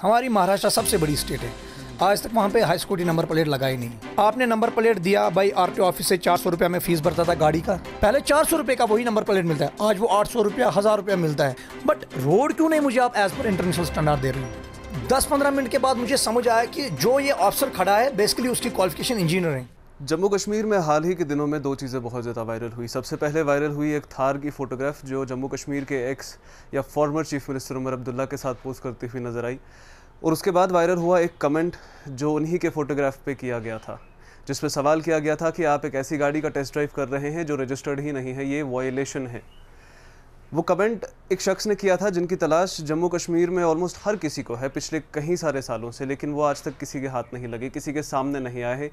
हमारी महाराष्ट्र सबसे बड़ी स्टेट है आज तक वहाँ पे हाई स्कूटी नंबर प्लेट लगाई नहीं आपने नंबर प्लेट दिया भाई आर ऑफिस से चार सौ रुपया में फीस भरता था गाड़ी का पहले चार सौ रुपये का वही नंबर प्लेट मिलता है आज वो आठ सौ रुपया हज़ार रुपया मिलता है बट रोड क्यों नहीं मुझे आप एज पर इंटरनेशनल स्टैंडर्ड दे रहे हैं दस पंद्रह मिनट के बाद मुझे समझ आया कि जो ये ऑफिसर खड़ा है बेसिकली उसकी क्वालिफिकेशन इंजीनियर है जम्मू कश्मीर में हाल ही के दिनों में दो चीज़ें बहुत ज़्यादा वायरल हुई सबसे पहले वायरल हुई एक थार की फ़ोटोग्राफ जो जम्मू कश्मीर के एक्स या former chief minister Omar Abdullah के साथ पोस्ट करती हुई नज़र आई और उसके बाद वायरल हुआ एक कमेंट जो उन्हीं के फ़ोटोग्राफ पे किया गया था जिस पर सवाल किया गया था कि आप एक ऐसी गाड़ी का टेस्ट ड्राइव कर रहे हैं जो रजिस्टर्ड ही नहीं है ये वॉयलेशन है वो कमेंट एक शख्स ने किया था जिनकी तलाश जम्मू कश्मीर में ऑलमोस्ट हर किसी को है पिछले कई सारे सालों से लेकिन वो आज तक किसी के हाथ नहीं लगे किसी के सामने नहीं आए हैं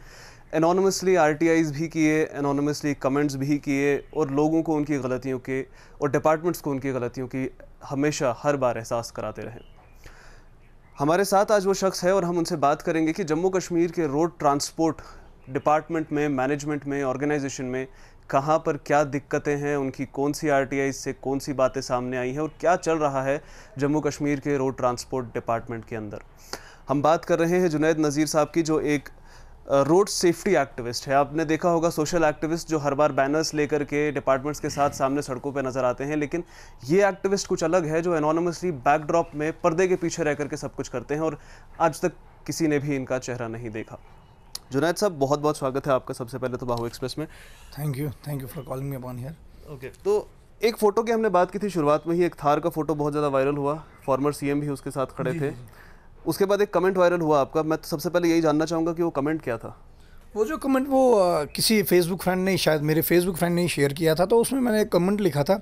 एनॉनमसली आर भी किए एनोनमसली कमेंट्स भी किए और लोगों को उनकी गलतियों के और डिपार्टमेंट्स को उनकी गलतियों की हमेशा हर बार एहसास कराते रहें हमारे साथ आज वो शख्स है और हम उनसे बात करेंगे कि जम्मू कश्मीर के रोड ट्रांसपोर्ट डिपार्टमेंट में मैनेजमेंट में ऑर्गेनाइजेशन में कहाँ पर क्या दिक्कतें हैं उनकी कौन सी आर से कौन सी बातें सामने आई हैं और क्या चल रहा है जम्मू कश्मीर के रोड ट्रांसपोर्ट डिपार्टमेंट के अंदर हम बात कर रहे हैं जुनैद नज़ीर साहब की जो एक रोड सेफ्टी एक्टिविस्ट है आपने देखा होगा सोशल एक्टिविस्ट जो हर बार बैनर्स लेकर के डिपार्टमेंट्स के साथ सामने सड़कों पे नज़र आते हैं लेकिन ये एक्टिविस्ट कुछ अलग है जो एनोनमसली बैकड्रॉप में पर्दे के पीछे रह करके सब कुछ करते हैं और आज तक किसी ने भी इनका चेहरा नहीं देखा जुनैद साहब बहुत बहुत स्वागत है आपका सबसे पहले तो बाहू एक्सप्रेस में thank you thank you for calling me upon here okay तो एक फ़ोटो की हमने बात की थी शुरुआत में ही एक थार का फ़ोटो बहुत ज़्यादा वायरल हुआ फॉर्मर सीएम भी उसके साथ खड़े थे उसके बाद एक कमेंट वायरल हुआ आपका मैं तो सबसे पहले यही जानना चाहूँगा कि वो कमेंट क्या था वो जो कमेंट वो किसी फेसबुक फ्रेंड ने शायद मेरे फेसबुक फ्रेंड ने शेयर किया था तो उसमें मैंने एक कमेंट लिखा था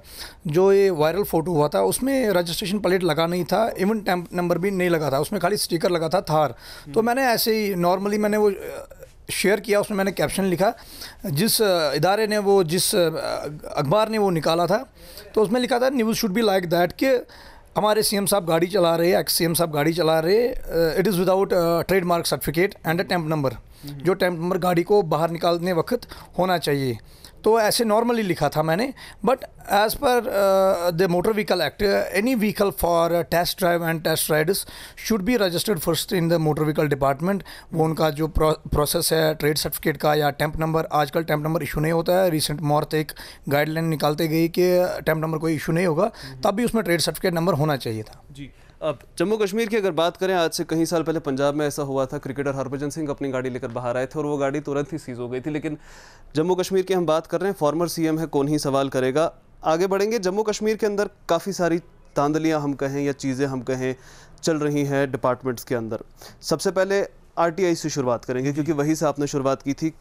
जो ये वायरल फ़ोटो हुआ था उसमें रजिस्ट्रेशन प्लेट लगा नहीं था इवन टैंप नंबर भी नहीं लगा था उसमें खाली स्टिकर लगा था थार तो हम्म। मैंने ऐसे ही नॉर्मली मैंने वो शेयर किया उसमें मैंने कैप्शन लिखा जिस इदारे ने वो जिस अखबार ने वो निकाला था तो उसमें लिखा था news should be like that कि हमारे सीएम साहब गाड़ी चला रहे एक्स सीएम साहब गाड़ी चला रहे it is without trademark certificate and a temp number जो टेम्प नंबर गाड़ी को बाहर निकालने वक्त होना चाहिए तो ऐसे नॉर्मली लिखा था मैंने but as per the motor vehicle act any vehicle for test drive and test rides should be registered first in the motor vehicle department वो उनका जो प्रोसेस है ट्रेड सर्टिफिकेट का या टैंप नंबर आजकल टैंप नंबर इशू नहीं होता है रिसेंट मॉर्थ एक गाइडलाइन निकालते गई कि टैंप नंबर कोई इशू नहीं होगा तब भी उसमें ट्रेड सर्टिफिकेट नंबर होना चाहिए था जी अब जम्मू कश्मीर की अगर बात करें आज से कहीं साल पहले पंजाब में ऐसा हुआ था क्रिकेटर हरभजन सिंह अपनी गाड़ी लेकर बाहर आए थे और वो गाड़ी तुरंत ही सीज हो गई थी लेकिन जम्मू कश्मीर की हम बात कर रहे हैं फॉर्मर सीएम है कौन ही सवाल करेगा आगे बढ़ेंगे जम्मू कश्मीर के अंदर काफ़ी सारी तांदलियाँ हम कहें या चीज़ें हम कहें चल रही हैं डिपार्टमेंट्स के अंदर सबसे पहले आर से शुरुआत करेंगे क्योंकि वहीं से आपने शुरुआत की थी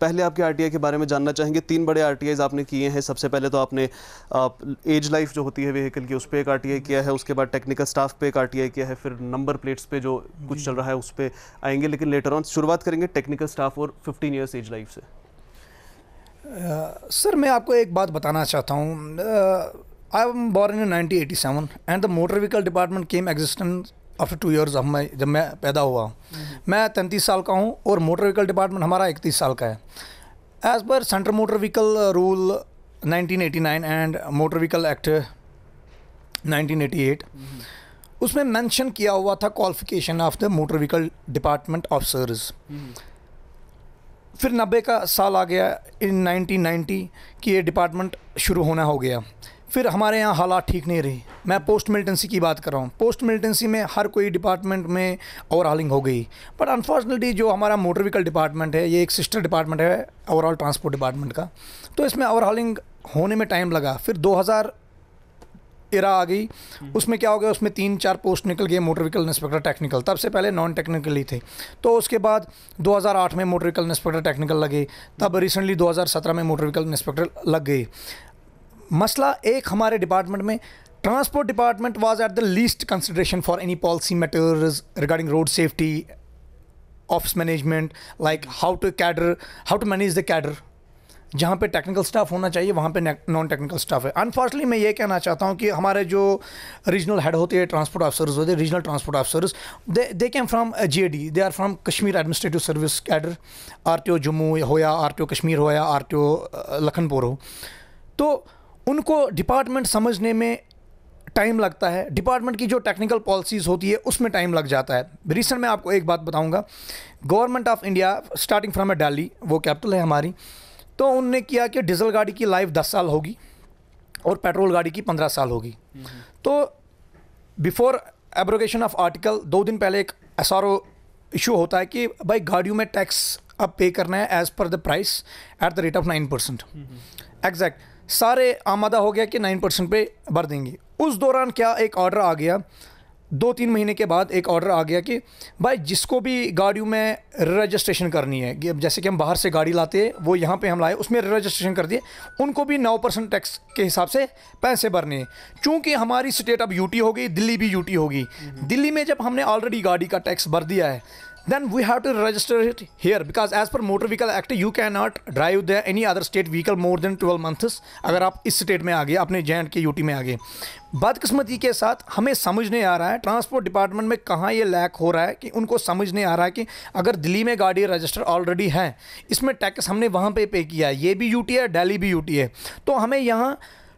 पहले आपके आर के बारे में जानना चाहेंगे तीन बड़े आर आपने किए हैं सबसे पहले तो आपने आप, एज लाइफ जो होती है व्हीकल की उस पर एक आर किया है उसके बाद टेक्निकल स्टाफ पे एक आर किया है फिर नंबर प्लेट्स पे जो कुछ चल रहा है उस पर आएंगे लेकिन लेटर ऑन शुरुआत करेंगे टेक्निकल स्टाफ और फिफ्टीन ईयर्स एज लाइफ से सर मैं आपको एक बात बताना चाहता हूँ I am born in nineteen eighty seven and the motor vehicle department came existence after two years हम मैं जब मैं पैदा हुआ हूँ मैं तैंतीस साल का हूँ और मोटर व्हीकल डिपार्टमेंट हमारा इकतीस साल का है as per central motor vehicle rule 1989 and motor vehicle act 1988 उसमें मेंशन किया हुआ था qualification of the motor vehicle department officers फिर नब्बे का साल आ गया इन 1990 कि ये डिपार्टमेंट शुरू होना हो गया फिर हमारे यहाँ हालात ठीक नहीं रही मैं पोस्ट मिलिटेंसी की बात कर रहा हूँ पोस्ट मिलिटेंसी में हर कोई डिपार्टमेंट में ओवरहालिंग हो गई बट अनफॉर्चुनेटली जो हमारा मोटर व्हीकल डिपार्टमेंट है ये एक सिस्टर डिपार्टमेंट है ओवरऑल ट्रांसपोर्ट डिपार्टमेंट का तो इसमें ओवरहालिंग होने में टाइम लगा फिर दो इरा आ गई हम्म। उसमें क्या हो गया उसमें तीन चार पोस्ट निकल गए मोटर व्हीकल इंस्पेक्टर टेक्निकल तब से पहले नॉन टेक्निकल ही थे तो उसके बाद 2008 में मोटर व्हीकल इंस्पेक्टर टेक्निकल लगे तब रिसेंटली 2017 में मोटर व्हीकल इंस्पेक्टर लग गए मसला एक हमारे डिपार्टमेंट में transport department was at the least consideration for any policy matters regarding road safety office management like how to cadre how to manage the cadre जहाँ पे टेक्निकल स्टाफ होना चाहिए वहाँ पे नॉन टेक्निकल स्टाफ है unfortunately मैं ये कहना चाहता हूँ कि हमारे जो रीजनल हेड होते हैं ट्रांसपोर्ट ऑफिसर्स होते हैं regional transport officers they they came from J D they are from Kashmir administrative service cadre R T O Jammu हो या आर टी ओ कश्मीर हो या आर टी ओ लखनपुर हो तो उनको डिपार्टमेंट समझने में टाइम लगता है डिपार्टमेंट की जो टेक्निकल पॉलिसीज़ होती है उसमें टाइम लग जाता है रिसेंट में आपको एक बात बताऊंगा government of India starting from a Delhi वो कैपिटल है हमारी तो उनने किया कि डीजल गाड़ी की लाइफ दस साल होगी और पेट्रोल गाड़ी की पंद्रह साल होगी हम्म। तो बिफोर एब्रोगेशन ऑफ आर्टिकल दो दिन पहले एक एस इशू होता है कि भाई गाड़ियों में टैक्स अब पे करना है as per the price at the rate of nine percent exact सारे आमादा हो गया कि नाइन परसेंट पे भर देंगे उस दौरान क्या एक ऑर्डर आ गया दो तीन महीने के बाद एक ऑर्डर आ गया कि भाई जिसको भी गाड़ियों में रजिस्ट्रेशन करनी है जैसे कि हम बाहर से गाड़ी लाते हैं वो यहाँ पे हम लाए उसमें रजिस्ट्रेशन कर दिए उनको भी नौ परसेंट टैक्स के हिसाब से पैसे भरने हैं चूँकि हमारी स्टेट अब यूटी हो गई दिल्ली भी यूटी होगी दिल्ली में जब हमने ऑलरेडी गाड़ी का टैक्स भर दिया है then we have to register it here because as per motor vehicle act you cannot drive the any other state vehicle more than 12 months अगर आप इस स्टेट में आ गए अपने जे एंड के यूटी में आ गए बदकिस्मती के साथ हमें समझ नहीं आ रहा है ट्रांसपोर्ट डिपार्टमेंट में कहाँ ये लैक हो रहा है कि उनको समझ नहीं आ रहा है कि अगर दिल्ली में गाड़ी रजिस्टर ऑलरेडी है इसमें टैक्स हमने वहाँ पे पे किया है ये भी यूटी है डेली भी यूटी है तो हमें यहाँ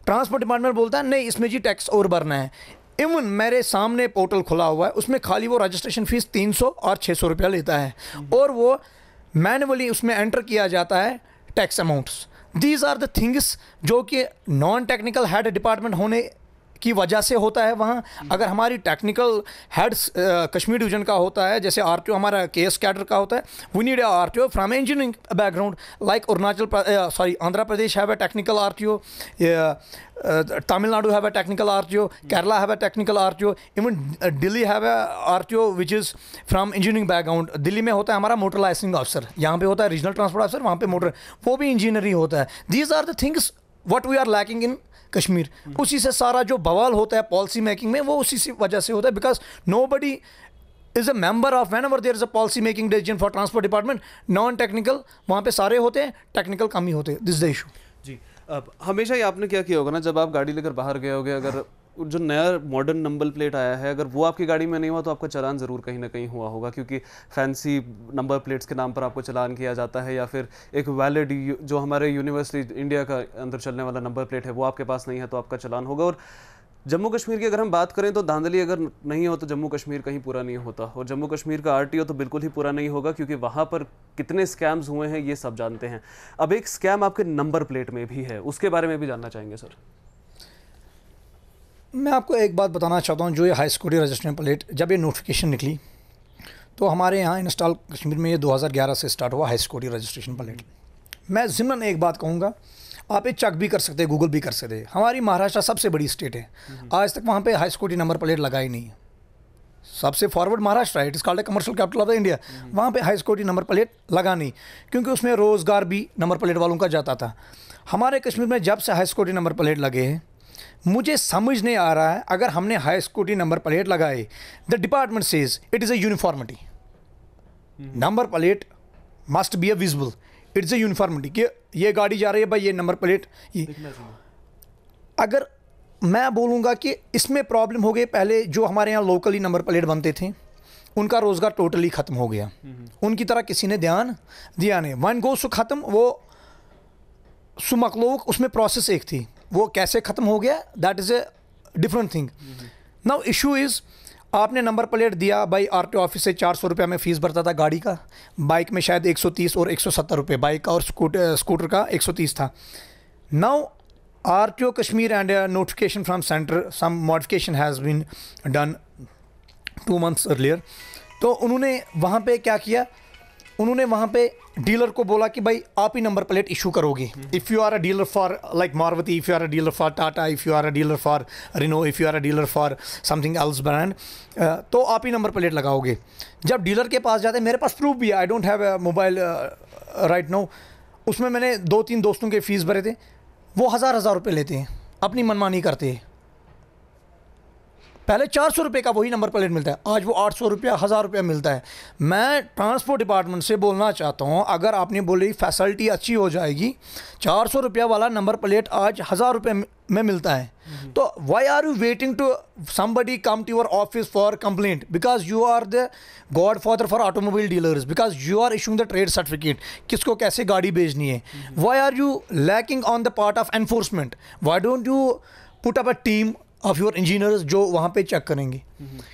ट्रांसपोर्ट डिपार्टमेंट बोलता है नहीं इसमें जी टैक्स और भरना है इवन मेरे सामने पोर्टल खुला हुआ है उसमें खाली वो रजिस्ट्रेशन फ़ीस तीन सौ और छः सौ रुपया लेता है और वो मैनुअली उसमें एंटर किया जाता है tax amounts these are the things जो कि नॉन टेक्निकल हेड डिपार्टमेंट होने की वजह से होता है वहाँ अगर हमारी टेक्निकल हेड्स कश्मीर डिवीजन का होता है जैसे आर हमारा के एस कैडर का होता है we need R T O from engineering background like Arunachal sorry Andhra Pradesh है technical R T O Tamil Nadu have a technical RTO, Kerala have a technical RTO, even uh, Delhi R T O which is from engineering background Delhi में होता है हमारा motor licensing officer यहाँ पे होता है regional transport officer वहाँ पे मोटर वो भी इंजीनियर ही होता है these are the things what we are lacking in Kashmir उसी से सारा जो बवाल होता है पॉलिसी मेकिंग में वो उसी से वजह से होता है because nobody is a member of whenever there is a policy making decision for transport department non technical वहाँ पे सारे होते हैं टेक्निकल कम ही होते हैं दिस द इशू जी अब हमेशा ही आपने क्या किया होगा ना जब आप गाड़ी लेकर बाहर गए होगे अगर जो नया मॉडर्न नंबर प्लेट आया है अगर वो आपकी गाड़ी में नहीं हुआ तो आपका चलान ज़रूर कहीं ना कहीं हुआ होगा क्योंकि फैंसी नंबर प्लेट्स के नाम पर आपको चलान किया जाता है या फिर एक वैलिड जो हमारे यूनिवर्सिटी इंडिया का अंदर चलने वाला नंबर प्लेट है वो आपके पास नहीं है तो आपका चलान होगा और जम्मू कश्मीर की अगर हम बात करें तो धांधली अगर नहीं हो तो जम्मू कश्मीर कहीं पूरा नहीं होता और जम्मू कश्मीर का आरटीओ तो बिल्कुल ही पूरा नहीं होगा क्योंकि वहाँ पर कितने स्कैम्स हुए हैं ये सब जानते हैं अब एक स्कैम आपके नंबर प्लेट में भी है उसके बारे में भी जानना चाहेंगे सर मैं आपको एक बात बताना चाहता हूँ जो ये हाई सिक्योरिटी रजिस्ट्रेशन प्लेट जब ये नोटिफिकेशन निकली तो हमारे यहाँ इंस्टॉल कश्मीर में ये 2011 से स्टार्ट हुआ हाई सिक्योरिटी रजिस्ट्रेशन प्लेट मैं ज़िमन एक बात कहूँगा आप ये चेक भी कर सकते हैं गूगल भी कर सकते हैं हमारी महाराष्ट्र सबसे बड़ी स्टेट है हम्म। आज तक वहाँ पर हाई सिक्योरिटी नंबर प्लेट लगा ही नहीं है सबसे फॉरवर्ड महाराष्ट्र है it is called commercial capital of the India वहाँ पे हाई सिक्योरिटी नंबर प्लेट लगा नहीं क्योंकि उसमें रोज़गार भी नंबर प्लेट वालों का जाता था हमारे कश्मीर में जब से हाई सिक्योरिटी नंबर प्लेट लगे हैं मुझे समझ नहीं आ रहा है अगर हमने हाई स्कूटी नंबर प्लेट लगाई the department says it is a uniformity number plate must be a visible is a uniformity कि ये गाड़ी जा रही है भाई ये नंबर प्लेट ये अगर मैं बोलूँगा कि इसमें प्रॉब्लम हो गई पहले जो हमारे यहाँ लोकली नंबर प्लेट बनते थे उनका रोज़गार टोटली ख़त्म हो गया उनकी तरह किसी ने ध्यान दिया नहीं वन गो सो ख़त्म वो सुमकलोक उसमें प्रोसेस एक थी वो कैसे ख़त्म हो गया that is a different thing now issue is आपने नंबर प्लेट दिया भाई आर टी ऑफिस से चार सौ रुपया में फ़ीस भरता था गाड़ी का बाइक में शायद एक सौ तीस और एक सौ सत्तर रुपये बाइक का और स्कूटर स्कूटर का एक सौ तीस था now R T O Kashmir and notification from centre some modification has been done two months earlier तो उन्होंने वहाँ पे क्या किया उन्होंने वहाँ पे डीलर को बोला कि भाई आप ही नंबर प्लेट इशू करोगे if you are a dealer for like Maruti if you are a dealer for Tata if you are a dealer for Renault if you are a dealer for something else brand तो आप ही number plate लगाओगे जब dealer के पास जाते मेरे पास proof भी है I don't have mobile right no उसमें मैंने दो तीन दोस्तों के फीस भरे थे वो हज़ार हज़ार रुपये लेते हैं अपनी मनमानी करते हैं पहले चार सौ रुपये का वही नंबर प्लेट मिलता है आज वो आठ सौ रुपया हज़ार रुपया मिलता है मैं ट्रांसपोर्ट डिपार्टमेंट से बोलना चाहता हूँ अगर आपने बोली फैसिलिटी अच्छी हो जाएगी चार सौ रुपया वाला नंबर प्लेट आज हज़ार रुपये में मिलता है हम्म। तो why are you waiting to somebody come to your office for complaint because you are the godfather for automobile dealers because you are issuing the trade certificate किसको कैसे गाड़ी भेजनी है why are you lacking on the part of enforcement why don't you put up a team of your engineers जो वहाँ पे check करेंगे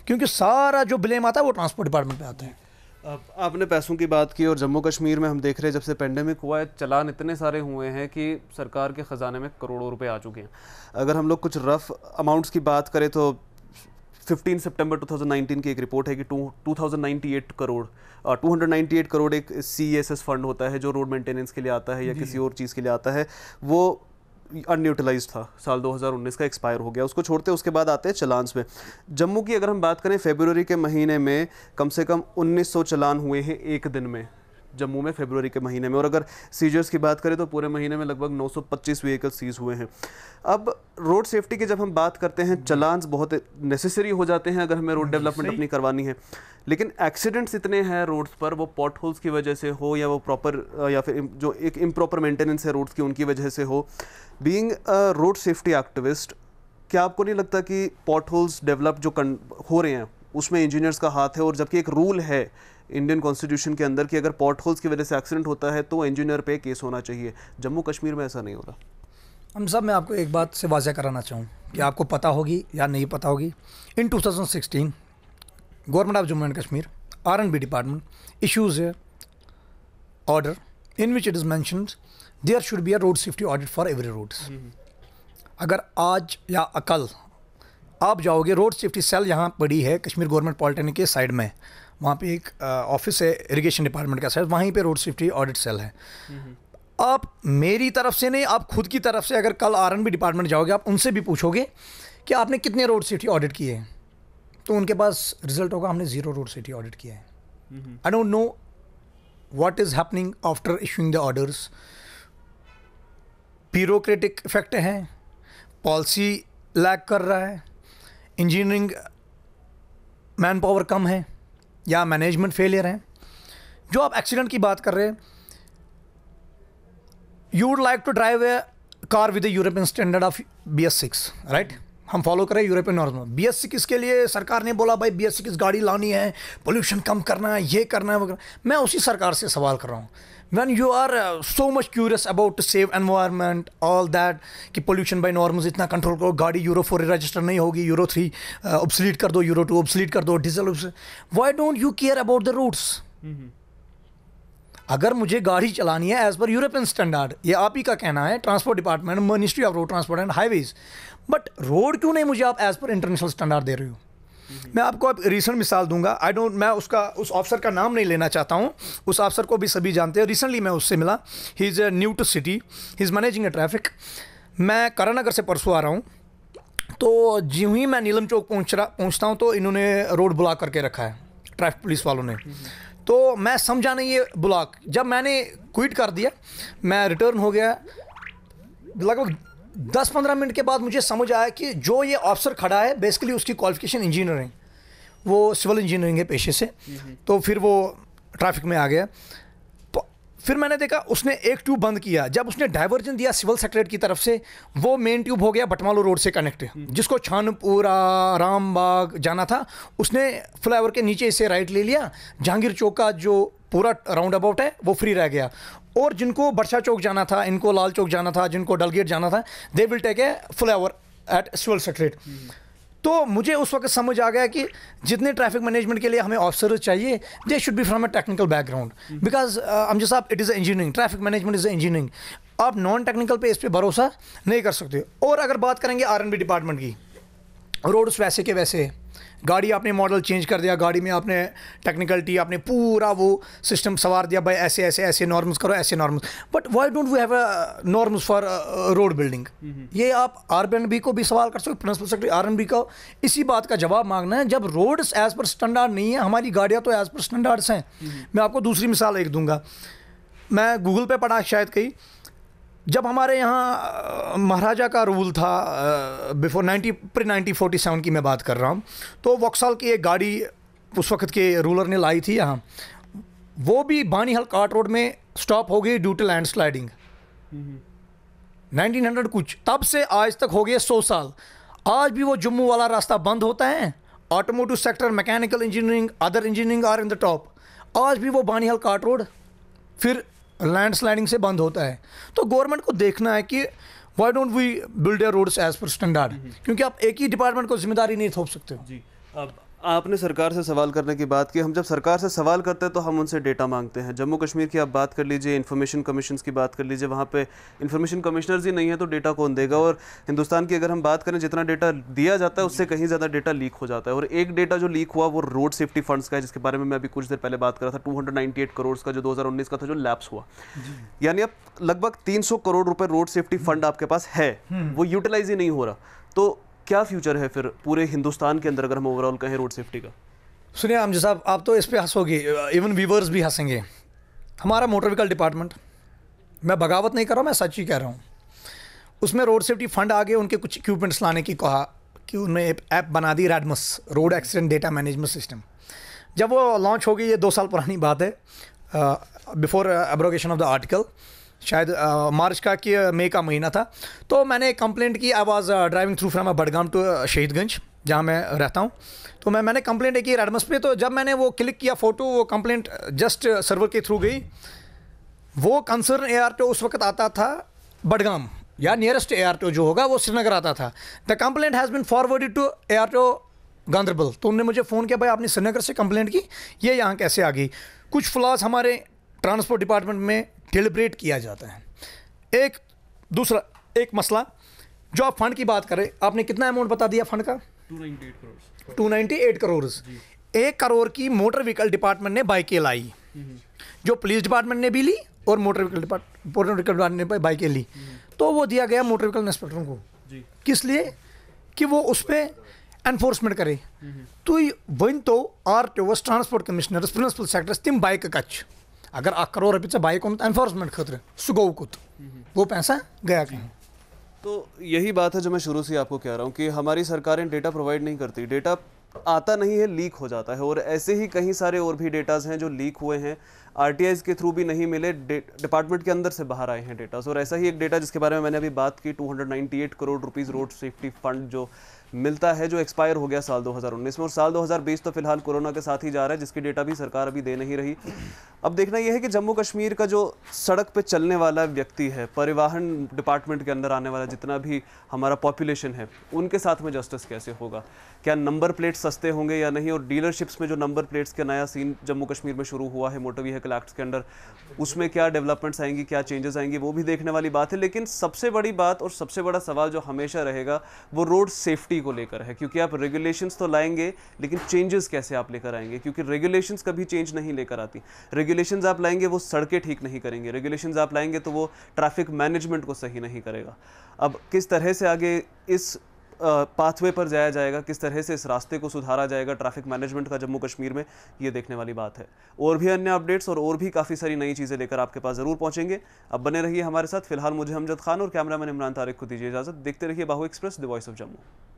क्योंकि सारा जो ब्लेम आता है वो ट्रांसपोर्ट डिपार्टमेंट पे आता है अब आपने पैसों की बात की और जम्मू कश्मीर में हम देख रहे हैं जब से पेंडेमिक हुआ है चलान इतने सारे हुए हैं कि सरकार के ख़जाने में करोड़ों रुपए आ चुके हैं अगर हम लोग कुछ रफ अमाउंट्स की बात करें तो 15 सितंबर 2019 की एक रिपोर्ट है कि टू 2098 करोड़ uh, 298 करोड़ एक सी फंड होता है जो रोड मेंटेनेंस के लिए आता है या किसी और चीज़ के लिए आता है वो अनयूटिलाइज था साल 2019 का एक्सपायर हो गया उसको छोड़ते उसके बाद आते हैं चलान्स में जम्मू की अगर हम बात करें फेबररी के महीने में कम से कम 1900 चलान हुए हैं एक दिन में जम्मू में फेबररी के महीने में और अगर सीजर्स की बात करें तो पूरे महीने में लगभग 925 व्हीकल सीज हुए हैं अब रोड सेफ्टी की जब हम बात करते हैं चलान्स बहुत नेसेसरी हो जाते हैं अगर हमें रोड डेवलपमेंट अपनी करवानी है लेकिन एक्सीडेंट्स इतने हैं रोड्स पर वो पॉट होल्स की वजह से हो या वो प्रॉपर या फिर जो एक इम्प्रॉपर मेंटेनेंस है रोड्स की उनकी वजह से हो बीइंग रोड सेफ्टी एक्टिविस्ट क्या आपको नहीं लगता कि पॉट होल्स डेवलप जो हो रहे हैं उसमें इंजीनियर्स का हाथ है और जबकि एक रूल है इंडियन कॉन्स्टिट्यूशन के अंदर कि अगर पॉट होल्स की वजह से एक्सीडेंट होता है तो इंजीनियर पे केस होना चाहिए जम्मू कश्मीर में ऐसा नहीं हो रहा हम सब मैं आपको एक बात से वाजह कराना चाहूँ कि आपको पता होगी या नहीं पता होगी in 2016 government of Jammu and Kashmir R and B department issues order in which it is मैं there should be a road safety audit for every roads अगर आज या अकल आप जाओगे रोड सेफ्टी सेल यहाँ पड़ी है कश्मीर गवर्नमेंट पॉलिटेक्निक के साइड में वहाँ पे एक ऑफिस है इरिगेशन डिपार्टमेंट का साइड वहीं पे रोड सेफ्टी ऑडिट सेल है आप मेरी तरफ से नहीं आप खुद की तरफ से अगर कल आर डिपार्टमेंट जाओगे आप उनसे भी पूछोगे कि आपने कितने रोड सेफ्टी ऑडिट किए हैं तो उनके पास रिजल्ट होगा हमने ज़ीरो रोड सेफ्टी ऑडिट किया है I don't know what is happening after issuing the orders bureaucratic effect हैं पॉलिसी लैग कर रहा है इंजीनियरिंग मैन पावर कम है या मैनेजमेंट फेलियर है जो आप एक्सीडेंट की बात कर रहे हैं you would like to drive a car with European standard of B S six right हम फॉलो करें European normal B S six के लिए सरकार ने बोला भाई बी एस सिक्स गाड़ी लानी है पोल्यूशन कम करना है ये करना है वगैरह मैं उसी सरकार से सवाल कर रहा हूँ when you are uh, so much curious about to save environment all that कि pollution by norms इतना control करो गाड़ी यूरो फोर रजिस्टर नहीं होगी यूरो थ्री ऑब्सलीट कर दो यूरो टू ऑब्सलीट कर दो diesel why don't you care about the routes अगर मुझे गाड़ी चलानी है एज़ पर यूरोपियन स्टैंडर्ड ये आप ही का कहना है transport department ministry of road transport and highways but road क्यों नहीं मुझे आप एज़ पर इंटरनेशनल स्टैंडर्ड दे रहे हो मैं आपको अब रिसेंट मिसाल दूंगा आई डोंट मैं उसका उस ऑफिसर का नाम नहीं लेना चाहता हूँ उस ऑफिसर को भी सभी जानते हैं रिसेंटली मैं उससे मिला he is a new to city he is managing a traffic मैं करानगर से परसों आ रहा हूँ तो ज्यों ही मैं नीलम चौक पहुँच रहा पहुँचता हूँ तो इन्होंने रोड ब्लॉक करके रखा है ट्रैफिक पुलिस वालों ने तो मैं समझा नहीं ये ब्लॉक जब मैंने क्विट कर दिया मैं रिटर्न हो गया लगभग दस पंद्रह मिनट के बाद मुझे समझ आया कि जो ये ऑफिसर खड़ा है बेसिकली उसकी क्वालिफिकेशन इंजीनियरिंग वो सिविल इंजीनियरिंग है पेशे से हम्म, हम्म। तो फिर वो ट्रैफिक में आ गया फिर मैंने देखा उसने एक ट्यूब बंद किया जब उसने डाइवर्जन दिया सिविल सेक्रेट की तरफ से वो मेन ट्यूब हो गया बटमालो रोड से कनेक्ट जिसको छानपुरा रामबाग जाना था उसने फ्लाईओवर के नीचे इसे राइट ले लिया जहांगीर चौक का जो पूरा राउंड अबाउट है वो फ्री रह गया और जिनको बरसा चौक जाना था इनको लाल चौक जाना था जिनको डलगेट जाना था they will take a flyover at civil secret तो मुझे उस वक्त समझ आ गया कि जितने ट्रैफिक मैनेजमेंट के लिए हमें ऑफिसर चाहिए they should be from a technical background because Amjad sahab it is engineering traffic management is engineering आप नॉन टेक्निकल पे इस पर भरोसा नहीं कर सकते और अगर बात करेंगे आर डिपार्टमेंट की रोड्स वैसे के वैसे गाड़ी आपने मॉडल चेंज कर दिया गाड़ी में आपने टेक्निकलिटी आपने पूरा वो सिस्टम सवार दिया भाई ऐसे ऐसे ऐसे नॉर्म्स करो ऐसे norms but why don't we have norms for road building ये आप आर बी को भी सवाल कर सकते हो प्रिंसिपल सेक्रेटरी आर बी को इसी बात का जवाब मांगना है जब रोड्स एज पर स्टैंडर्ड नहीं है हमारी गाड़ियाँ तो एज पर स्टैंडर्ड्स हैं mm-hmm. मैं आपको दूसरी मिसाल एक दूंगा मैं गूगल पर पढ़ा शायद कहीं जब हमारे यहाँ महाराजा का रूल था before ninety pre nineteen forty seven की मैं बात कर रहा हूँ तो वक्साल की एक गाड़ी उस वक्त के रूलर ने लाई थी यहाँ वो भी बानीहल काट रोड में स्टॉप हो गई due to land sliding nineteen hundred कुछ तब से आज तक हो गए सौ साल आज भी वो जम्मू वाला रास्ता बंद होता है automotive sector mechanical engineering other engineering are in the top आज भी वो बानीहल काट रोड फिर लैंडस्लाइडिंग से बंद होता है तो गवर्नमेंट को देखना है कि why don't we build a roads as per standard क्योंकि आप एक ही डिपार्टमेंट को जिम्मेदारी नहीं थोप सकते हो जी अब आपने सरकार से सवाल करने की बात की हम जब सरकार से सवाल करते हैं तो हम उनसे डेटा मांगते हैं जम्मू कश्मीर की आप बात कर लीजिए इन्फॉर्मेशन कमीशन की बात कर लीजिए वहाँ पे इन्फॉर्मेशन कमिश्नर ही नहीं है तो डेटा कौन देगा और हिंदुस्तान की अगर हम बात करें जितना डेटा दिया जाता है उससे कहीं ज़्यादा डेटा लीक हो जाता है और एक डेटा जो लीक हुआ वो रोड सेफ्टी फंड्स का है जिसके बारे में मैं अभी कुछ देर पहले बात कर रहा था टू करोड़ का जो दो का था जो लैप्स हुआ यानी अब लगभग तीन करोड़ रुपये रोड सेफ्टी फंड आपके पास है हम्म। वो यूटिलाइज ही नहीं हो रहा तो क्या फ्यूचर है फिर पूरे हिंदुस्तान के अंदर अगर हम ओवरऑल कहें रोड सेफ्टी का सुनिए आमजी साहब आप तो इस पर हंसोगे इवन व्यूवर्स भी हंसेंगे हमारा मोटर व्हीकल डिपार्टमेंट मैं बगावत नहीं कर रहा हूँ मैं सच ही कह रहा हूँ उसमें रोड सेफ्टी फंड आगे उनके कुछ इक्विपमेंट्स लाने की कहा कि उन्होंने ऐप बना दी RADMS road accident data management system जब वो लॉन्च हो गई ये दो साल पुरानी बात है before abrogation of the article शायद आ, मार्च का कि मई का महीना था तो मैंने कंप्लेंट की I was driving through from Budgam to Shahidganj जहाँ मैं रहता हूँ तो मैं मैंने कंप्लेंट की रेडमस पे तो जब मैंने वो क्लिक किया फ़ोटो वो कंप्लेंट जस्ट सर्वर के थ्रू गई वो कंसर्न ए आर उस वक्त आता था बडगाम या नियरेस्ट ए आर जो होगा वो श्रीनगर आता था the complaint has been forwarded to A R Ganderbal तो उन्होंने मुझे फ़ोन किया भाई आपने श्रीनगर से कंप्लेंट की ये यहाँ कैसे आ गई कुछ फ्लॉज हमारे ट्रांसपोर्ट डिपार्टमेंट में डिलिब्रेट किया जाता है एक दूसरा एक मसला जो आप फंड की बात करें आपने कितना अमाउंट बता दिया फंड का टू नाइन्टी एट करोड़ एक करोड़ की मोटर व्हीकल डिपार्टमेंट ने बाइकें लाई हम्म, हम्म। जो पुलिस डिपार्टमेंट ने भी ली और motor vehicle depart motor vehicle department ने बाइकें ली हम्म, तो वो दिया गया मोटर व्हीकल इंस्पेक्टर को किस लिए कि वो उस पर एनफोर्समेंट करे तो वन तो R T transport commissioner principal secretary तिम बाइक कच्छ अगर अख करोड़ रुपये से बाइक ओन एनफोर्समेंट खतरे सुगो कुत वो पैसा गया कहीं तो यही बात है जो मैं शुरू से आपको कह रहा हूँ कि हमारी सरकारें डेटा प्रोवाइड नहीं करती डेटा आता नहीं है लीक हो जाता है और ऐसे ही कहीं सारे और भी डेटाज हैं जो लीक हुए हैं आर के थ्रू भी नहीं मिले डिपार्टमेंट के अंदर से बाहर आए हैं डेटाज और ऐसा ही एक डेटा जिसके बारे में मैंने अभी बात की 298 crore rupees road safety fund जो मिलता है जो एक्सपायर हो गया साल 2019 में और साल 2020 तो फिलहाल कोरोना के साथ ही जा रहा है जिसकी डेटा भी सरकार अभी दे नहीं रही अब देखना यह है कि जम्मू कश्मीर का जो सड़क पे चलने वाला व्यक्ति है परिवहन डिपार्टमेंट के अंदर आने वाला जितना भी हमारा पॉपुलेशन है उनके साथ में जस्टिस कैसे होगा क्या नंबर प्लेट्स सस्ते होंगे या नहीं और डीलरशिप्स में जो नंबर प्लेट्स का नया सीन जम्मू कश्मीर में शुरू हुआ है मोटर व्हीकल एक्ट के अंदर उसमें क्या डेवलपमेंट्स आएंगी क्या चेंजेस आएंगे वो भी देखने वाली बात है लेकिन सबसे बड़ी बात और सबसे बड़ा सवाल जो हमेशा रहेगा वो रोड सेफ्टी सेफ्टी को लेकर है क्योंकि आप रेगुलेशंस तो लाएंगे लेकिन चेंजेस कैसे आप लेकर आएंगे क्योंकि रेगुलेशंस कभी चेंज नहीं लेकर आती रेगुलेशंस आप लाएंगे वो सड़कें ठीक नहीं करेंगे रेगुलेशंस आप लाएंगे तो वो ट्रैफिक मैनेजमेंट को सही नहीं करेगा अब किस तरह से आगे इस पाथवे पर जाया जाएगा किस तरह से इस रास्ते को सुधारा जाएगा ट्रैफिक मैनेजमेंट का जम्मू कश्मीर में ये देखने वाली बात है और भी अन्य अपडेट्स और और भी काफ़ी सारी नई चीज़ें लेकर आपके पास ज़रूर पहुंचेंगे अब बने रहिए हमारे साथ फिलहाल मुझे हमजद खान और कैमरामैन इमरान तारिक को दीजिए इजाज़त देखते रहिए Bahu express the voice of Jammu